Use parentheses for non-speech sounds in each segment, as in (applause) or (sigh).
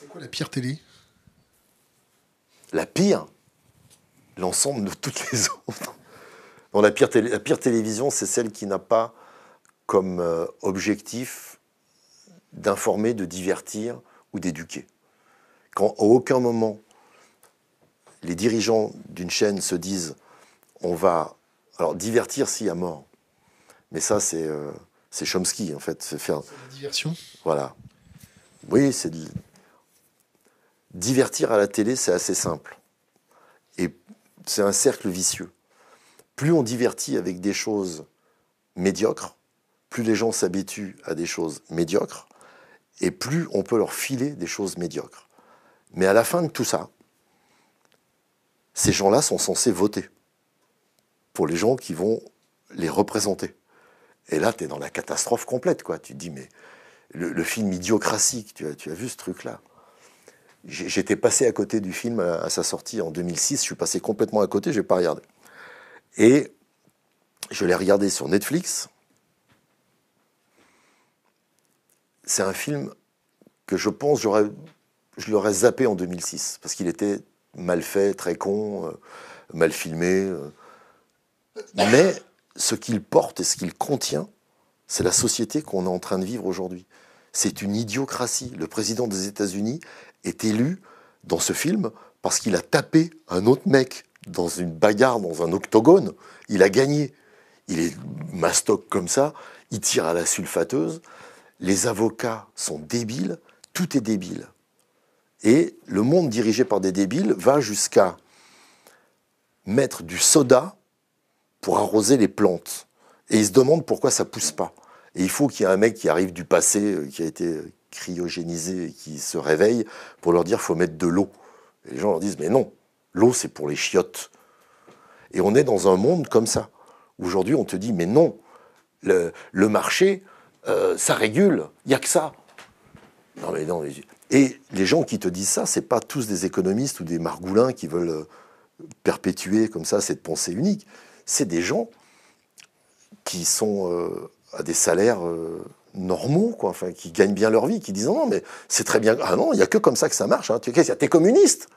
C'est quoi la pire télé La pire L'ensemble de toutes les (laughs) autres. la pire, la pire télévision, c'est celle qui n'a pas comme euh, objectif d'informer, de divertir ou d'éduquer. Quand à aucun moment les dirigeants d'une chaîne se disent on va. Alors, divertir, si, à mort. Mais ça, c'est euh, Chomsky, en fait. C'est faire. Diversion Voilà. Oui, c'est de divertir à la télé, c'est assez simple. Et c'est un cercle vicieux. Plus on divertit avec des choses médiocres, plus les gens s'habituent à des choses médiocres, et plus on peut leur filer des choses médiocres. Mais à la fin de tout ça, ces gens-là sont censés voter pour les gens qui vont les représenter. Et là, tu es dans la catastrophe complète, quoi. Tu te dis, mais le, film Idiocratie, tu as vu ce truc-là J'étais passé à côté du film à sa sortie en 2006. Je suis passé complètement à côté, je n'ai pas regardé. Et je l'ai regardé sur Netflix. C'est un film que je pense j'aurais, je l'aurais zappé en 2006 parce qu'il était mal fait, très con, euh, mal filmé. Euh. Mais ce qu'il porte et ce qu'il contient, c'est la société qu'on est en train de vivre aujourd'hui. C'est une idiocratie. Le président des États-Unis est élu dans ce film parce qu'il a tapé un autre mec dans une bagarre, dans un octogone. Il a gagné. Il est mastoc comme ça. Il tire à la sulfateuse. Les avocats sont débiles. Tout est débile. Et le monde dirigé par des débiles va jusqu'à mettre du soda pour arroser les plantes. Et il se demande pourquoi ça pousse pas. Et il faut qu'il y ait un mec qui arrive du passé, euh, qui a été cryogénisé, qui se réveille, pour leur dire faut mettre de l'eau. Et les gens leur disent mais non, l'eau c'est pour les chiottes. Et on est dans un monde comme ça. Aujourd'hui, on te dit mais non, le, marché, euh, ça régule, il n'y a que ça. Non, mais non, Et les gens qui te disent ça, ce n'est pas tous des économistes ou des margoulins qui veulent euh, perpétuer comme ça cette pensée unique. C'est des gens qui sont à des salaires euh, normaux, quoi, enfin, qui gagnent bien leur vie, qui disent non, mais c'est très bien. Ah non, il n'y a que comme ça que ça marche. Hein. Tu sais, communiste.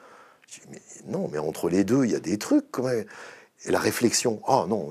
Je dis, mais non, mais entre les deux, il y a des trucs. Quand Et la réflexion, ah non,